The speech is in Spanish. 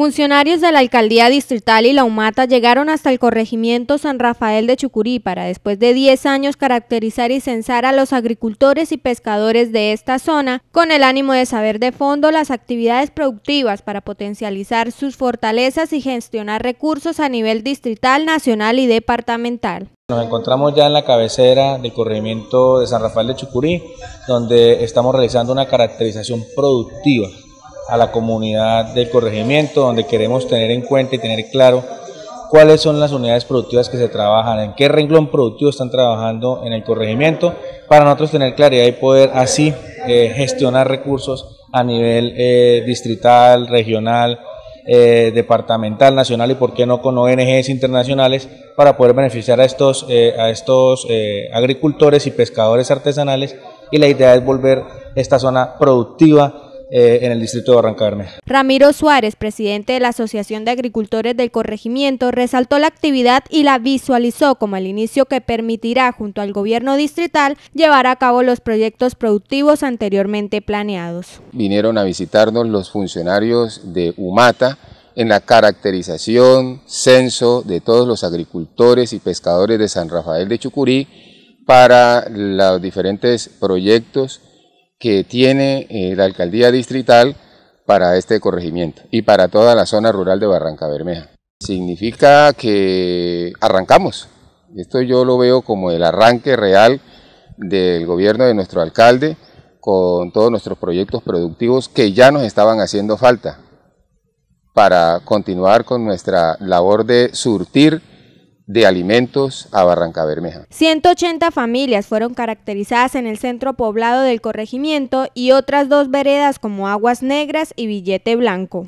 Funcionarios de la Alcaldía Distrital y la UMATA llegaron hasta el corregimiento San Rafael de Chucurí para después de 10 años caracterizar y censar a los agricultores y pescadores de esta zona con el ánimo de saber de fondo las actividades productivas para potencializar sus fortalezas y gestionar recursos a nivel distrital, nacional y departamental. Nos encontramos ya en la cabecera del corregimiento de San Rafael de Chucurí, donde estamos realizando una caracterización productiva a la comunidad del corregimiento, donde queremos tener en cuenta y tener claro cuáles son las unidades productivas que se trabajan, en qué renglón productivo están trabajando en el corregimiento, para nosotros tener claridad y poder así eh, gestionar recursos a nivel eh, distrital, regional, eh, departamental, nacional y por qué no con ONGs internacionales para poder beneficiar a estos, a estos agricultores y pescadores artesanales y la idea es volver esta zona productiva eh, en el distrito de Barrancarme. Ramiro Suárez, presidente de la Asociación de Agricultores del Corregimiento, resaltó la actividad y la visualizó como el inicio que permitirá, junto al gobierno distrital, llevar a cabo los proyectos productivos anteriormente planeados. Vinieron a visitarnos los funcionarios de UMATA, en la caracterización, censo de todos los agricultores y pescadores de San Rafael de Chucurí para los diferentes proyectos que tiene eh, la alcaldía distrital para este corregimiento y para toda la zona rural de Barranca Bermeja. Significa que arrancamos. Esto yo lo veo como el arranque real del gobierno de nuestro alcalde con todos nuestros proyectos productivos que ya nos estaban haciendo falta para continuar con nuestra labor de surtir de alimentos a Barranca Bermeja. 180 familias fueron caracterizadas en el centro poblado del corregimiento y otras dos veredas como Aguas Negras y Billete Blanco.